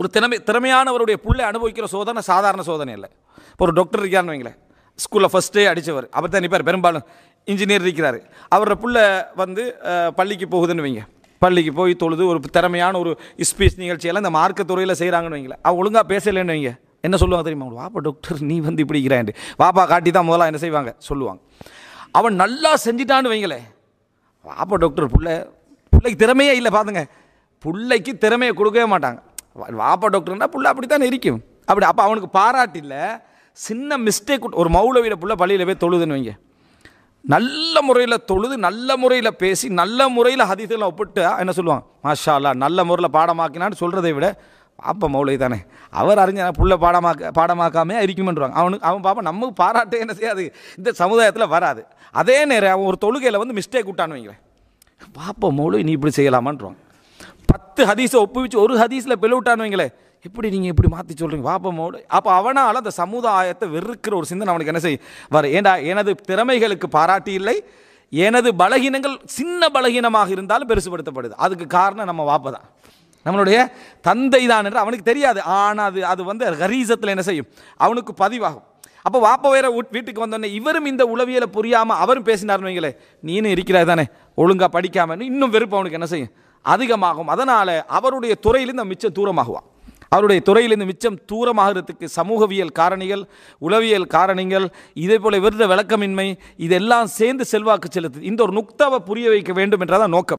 ஒரு திறமை திறமையானவருடைய பிள்ளை அனுபவிக்கிற சோதனை சாதாரண சோதனை இல்லை இப்போ ஒரு டாக்டர் இருக்கான்னு வைங்களேன் ஸ்கூலில் ஃபஸ்ட்டே அடித்தவர் அவர் தான் நிற்பார் பெரும்பாலும் இன்ஜினியர் இருக்கிறார் அவரோட பிள்ளை வந்து பள்ளிக்கு போகுதுன்னு வைங்க பள்ளிக்கு போய் தொழுது ஒரு திறமையான ஒரு ஸ்பீச் நிகழ்ச்சியெல்லாம் இந்த மார்க்க துறையில் செய்கிறாங்கன்னு வைங்களேன் அவள் ஒழுங்காக பேசலைன்னு வைங்க என்ன சொல்லுவாங்க தெரியுமா வாப்பா டாக்டர் நீ வந்து இப்படி இருக்கிறாண்டு வாப்பா காட்டி தான் முதல்ல என்ன செய்வாங்க சொல்லுவாங்க அவன் நல்லா செஞ்சிட்டான்னு வைங்களே வாப்பா டாக்டர் பிள்ளை பிள்ளைக்கு திறமையே இல்லை பார்த்துங்க பிள்ளைக்கு திறமையை கொடுக்கவே மாட்டாங்க வாப்பா டாக்டர்னா புள்ள அப்படி தான் இருக்கும் அப்படி அப்போ அவனுக்கு பாராட்டில் சின்ன மிஸ்டேக் ஒரு மௌலவியில் புள்ள பள்ளியில் போய் தொழுதுன்னு வைங்க நல்ல முறையில் தொழுது நல்ல முறையில் பேசி நல்ல முறையில் ஹதீஸெல்லாம் ஒப்பிட்டு என்ன சொல்லுவான் மாஷாலா நல்ல முறையில் பாடமாக்கினான்னு சொல்கிறதை விட பாப்பா மௌலவி தானே அவர் அறிஞர் புள்ள பாடமாக்க பாடமாக்காமே இருக்குமென்றாங்க அவனுக்கு அவன் பாப்பா நமக்கு பாராட்டே என்ன செய்யாது இந்த சமுதாயத்தில் வராது அதே நேரம் அவன் ஒரு தொழுகையில் வந்து மிஸ்டேக் விட்டான்னு வைங்களேன் பாப்பா மௌலவி நீ இப்படி செய்யலாமான்றான் பத்து ஹதீஸை ஒப்புவிச்சு ஒரு ஹதீஸில் பெலுவிட்டான்னு வைங்களேன் எப்படி நீங்கள் இப்படி மாற்றி சொல்கிறீங்க பாப்பமோடு அப்போ அவனால் அந்த சமுதாயத்தை வெறுக்கிற ஒரு சிந்தனை அவனுக்கு என்ன செய்யும் வர ஏண்டா எனது திறமைகளுக்கு பாராட்டி இல்லை எனது பலகீனங்கள் சின்ன பலகீனமாக இருந்தாலும் பெருசுபடுத்தப்படுது அதுக்கு காரணம் நம்ம வாப்பை தான் நம்மளுடைய தந்தை தான் என்று அவனுக்கு தெரியாது ஆனால் அது அது வந்து ஹரீசத்தில் என்ன செய்யும் அவனுக்கு பதிவாகும் அப்போ வாப்ப வேற வீட்டுக்கு வந்தோடனே இவரும் இந்த உளவியலை புரியாமல் அவரும் பேசினார்னு வைங்களே நீனும் இருக்கிறாய் தானே ஒழுங்காக படிக்காமல் இன்னும் வெறுப்பு அவனுக்கு என்ன செய்யும் அதிகமாகும் அதனால் அவருடைய துறையிலிருந்து மிச்சம் தூரமாகுவான் அவருடைய துறையிலிருந்து மிச்சம் தூரமாகிறதுக்கு சமூகவியல் காரணிகள் உளவியல் காரணிகள் இதே போல விருத விளக்கமின்மை இதெல்லாம் சேர்ந்து செல்வாக்கு செலுத்து இந்த ஒரு நுக்தாவை புரிய வைக்க வேண்டும் என்றதான் நோக்கம்